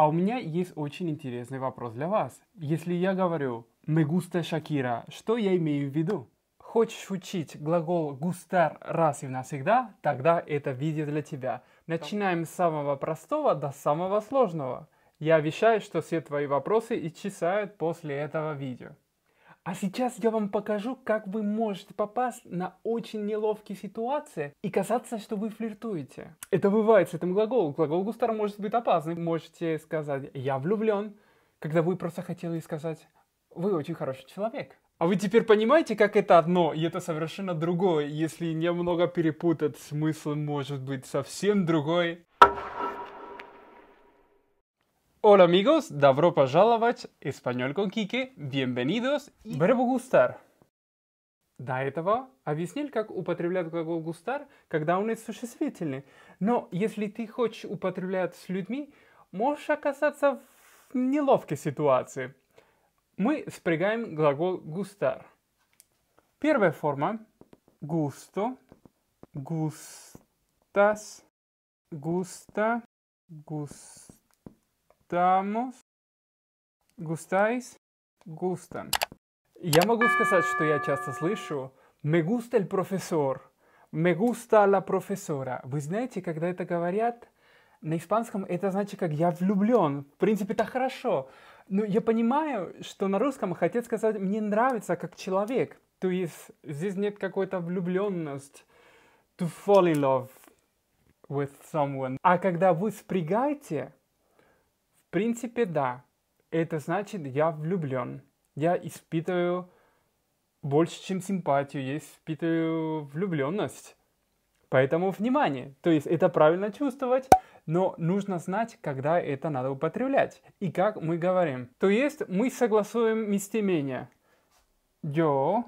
А у меня есть очень интересный вопрос для вас. Если я говорю «me gusta Шакира», что я имею в виду? Хочешь учить глагол «густар» раз и навсегда? Тогда это видео для тебя. Начинаем с самого простого до самого сложного. Я обещаю, что все твои вопросы исчезают после этого видео. А сейчас я вам покажу, как вы можете попасть на очень неловкие ситуации и казаться, что вы флиртуете. Это бывает с этим глаголом. Глагол густар может быть опасный. Можете сказать «я влюблен», когда вы просто хотели сказать «вы очень хороший человек». А вы теперь понимаете, как это одно, и это совершенно другое. Если немного перепутать, смысл может быть совсем другой. Hola amigos, добро пожаловать, Español con Kike, bienvenidos y... Verbo gustar. До этого объяснили, как употреблять глагол gustar, когда он из существительный. Но если ты хочешь употреблять с людьми, можешь оказаться в неловкой ситуации. Мы спрягаем глагол gustar. Первая форма – «густо», «густас», «густа», «густа», gustamos, gustáis, gustan. Я могу сказать, что я часто слышу «me gusta el profesor», «me gusta la profesora». Вы знаете, когда это говорят на испанском, это значит, как «я влюблен». В принципе, это хорошо. Но я понимаю, что на русском хотят сказать «мне нравится как человек». То есть здесь нет какой-то влюбленности. To fall in love with someone. А когда вы спрягаете в принципе, да. Это значит, я влюблен. Я испытываю больше, чем симпатию, я испытываю влюбленность. Поэтому внимание. То есть это правильно чувствовать, но нужно знать, когда это надо употреблять и как мы говорим. То есть мы согласуем местоимения. Yo,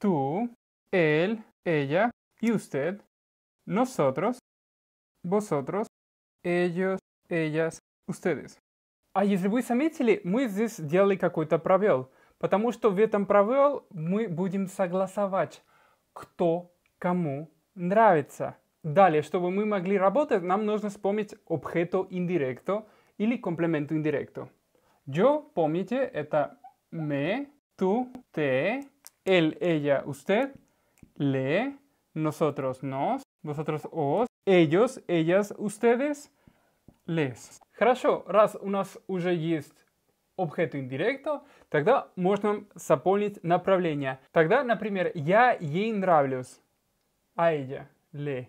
tú, él, ella y usted, nosotros, vosotros, ellos, ellas, ustedes. А если вы заметили, мы здесь делали какой-то провел, потому что в этом провел мы будем согласовать, кто кому нравится. Далее, чтобы мы могли работать, нам нужно вспомнить objeto indirecto или complemento indirecto. Yo, помните, это me, tú, te, él, ella, usted, le, nosotros, nos, vosotros, os, ellos, ellas, ustedes – лес. Хорошо, раз у нас уже есть объект индиректа, тогда можно заполнить направление. Тогда, например, я ей нравлюсь. А ella le.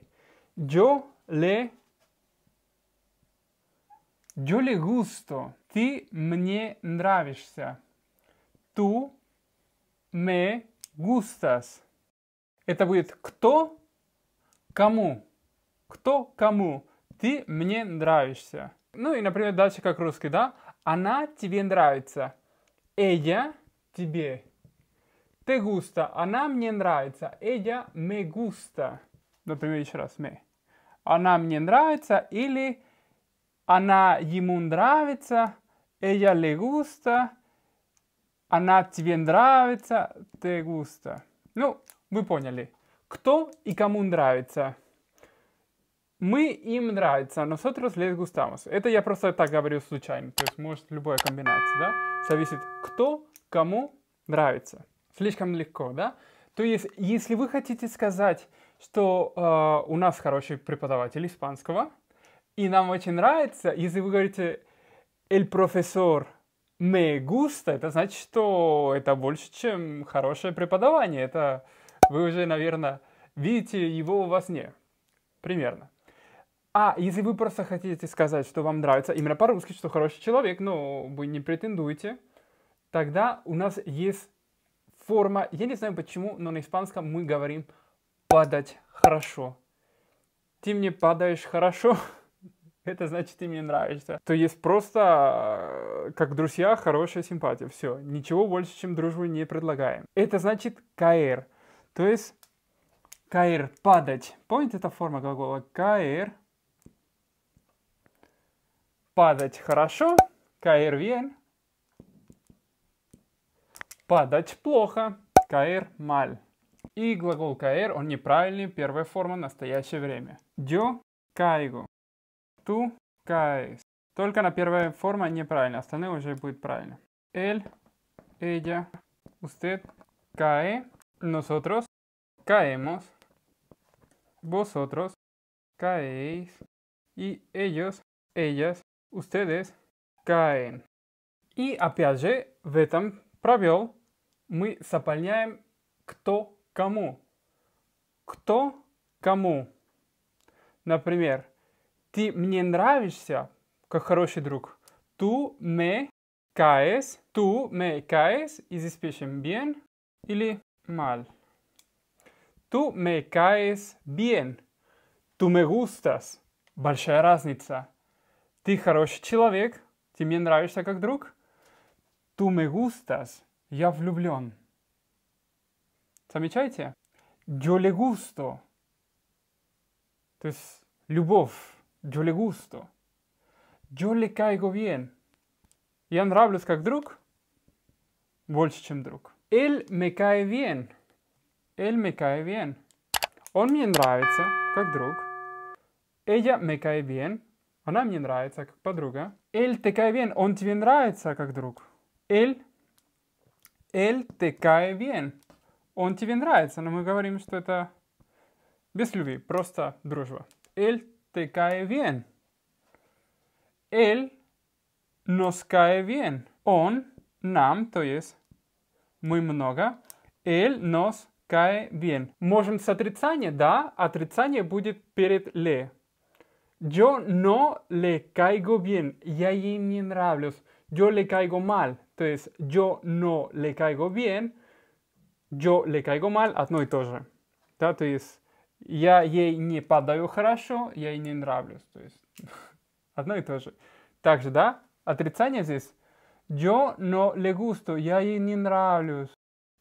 Yo le. Yo le gusto. Ты мне нравишься. Ту me gustas. Это будет кто кому. Кто кому. Ты мне нравишься. Ну и, например, дальше как русский, да? Она тебе нравится. Ella тебе. Te gusta. Она мне нравится. Ella me gusta. Например, еще раз. Me. Она мне нравится. Или она ему нравится. Ella le gusta. Она тебе нравится. Te gusta. Ну, вы поняли. Кто и кому нравится. Мы им нравится, nosotros les gustamos. Это я просто так говорю случайно, то есть может любая комбинация, да? Зависит, кто кому нравится. Слишком легко, да? То есть, если вы хотите сказать, что э, у нас хороший преподаватель испанского, и нам очень нравится, если вы говорите «el profesor me gusta», это значит, что это больше, чем хорошее преподавание. Это вы уже, наверное, видите его у вас не. Примерно. А, если вы просто хотите сказать, что вам нравится, именно по-русски, что хороший человек, но ну, вы не претендуете, тогда у нас есть форма, я не знаю почему, но на испанском мы говорим «падать хорошо». Ты мне падаешь хорошо, это значит, ты мне нравишься. То есть просто, э, как друзья, хорошая симпатия. Все, ничего больше, чем дружбу не предлагаем. Это значит «каэр». То есть «каэр» — падать. Помните, эта форма глагола «каэр»? Падать хорошо, caer bien. Падать плохо, caer mal. И глагол caer, он неправильный, первая форма, настоящее время. Yo caigo. ту каис Только на первая форма неправильно, остальные уже будет правильно. эль ella, usted cae, nosotros caemos, vosotros caéis и ellos, ellas Ustedes caen. И опять же, в этом правил мы заполняем кто кому. Кто кому. Например, ты мне нравишься, как хороший друг. ТУ me caes, ТУ me caes, и здесь пишем bien или mal. ТУ me caes bien, ТУ me gustas. Большая разница. Ты хороший человек, ты мне нравишься как друг. Tú me gustas, я влюблен. Замечаете? Yo le gusto. То есть любовь. Yo le gusto. Yo le caigo bien. Я нравлюсь как друг, больше, чем друг. Él me cae bien. Él me cae bien. Он мне нравится, как друг. Ella me cae bien. Она мне нравится как подруга. Эль Текайвен, он тебе нравится как друг? Эль, Эль Текайвен, он тебе нравится, но мы говорим, что это без любви, просто дружба. Эль Текайвен, Эль nos cae bien. Он нам, то есть мы много. Эль nos cae bien. Можем с отрицания, да, отрицание будет перед ле. Yo no le caigo bien. Y ahí me hablas. Yo le caigo mal. Entonces, yo no le caigo bien. Yo le caigo mal одно и то же. Да, то есть, я ей не подаю хорошо, я ей не нравлюсь. То есть, одно и то же. Также, да, отрицание здесь. Yo no le gusto, я ей не нравлюсь.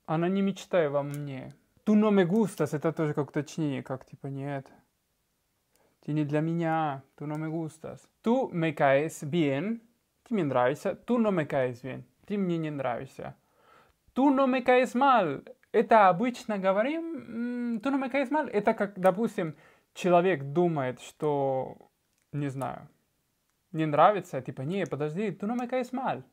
Она не мечтает во мне. Tú no me gustas, это тоже как уточнение, как типа нет ты не для меня, ты не me gustas. Ты me caes bien, ты мне нравишься, ты no me caes bien, ты мне не нравишься. Ты не me caes mal, это обычно говорим, ты no me caes mal, это как, допустим, человек думает, что, не знаю, не нравится, типа, не, подожди, ты не me caes mal.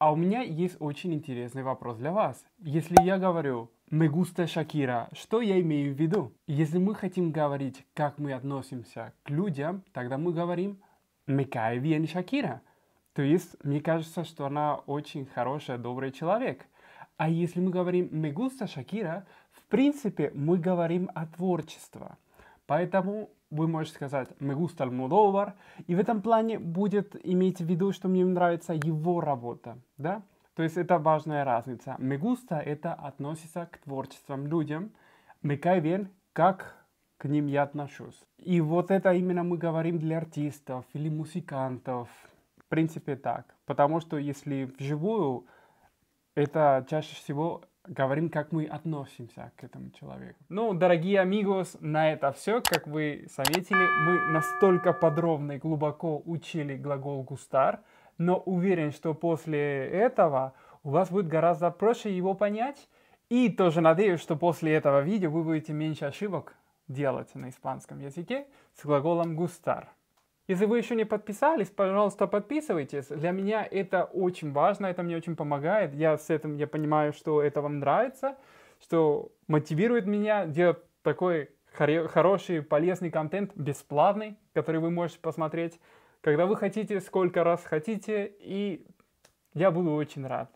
А у меня есть очень интересный вопрос для вас. Если я говорю, «Me gusta Shakira». Что я имею в виду? Если мы хотим говорить, как мы относимся к людям, тогда мы говорим «Me cae bien Shakira». То есть, мне кажется, что она очень хорошая, добрый человек. А если мы говорим «Me gusta Shakira», в принципе, мы говорим о творчестве. Поэтому вы можете сказать «Me gusta Almodóvar», и в этом плане будет иметь в виду, что мне нравится его работа, да? То есть это важная разница. Me gusta – это относится к творчествам людям. Me cae bien – как к ним я отношусь. И вот это именно мы говорим для артистов или музыкантов. В принципе так. Потому что если вживую, это чаще всего говорим, как мы относимся к этому человеку. Ну, дорогие амигос, на это все. Как вы заметили, мы настолько подробно и глубоко учили глагол «густар», но уверен, что после этого у вас будет гораздо проще его понять. И тоже надеюсь, что после этого видео вы будете меньше ошибок делать на испанском языке с глаголом gustar. Если вы еще не подписались, пожалуйста, подписывайтесь. Для меня это очень важно, это мне очень помогает. Я с этим, я понимаю, что это вам нравится, что мотивирует меня делать такой хороший, полезный контент, бесплатный, который вы можете посмотреть когда вы хотите, сколько раз хотите, и я буду очень рад.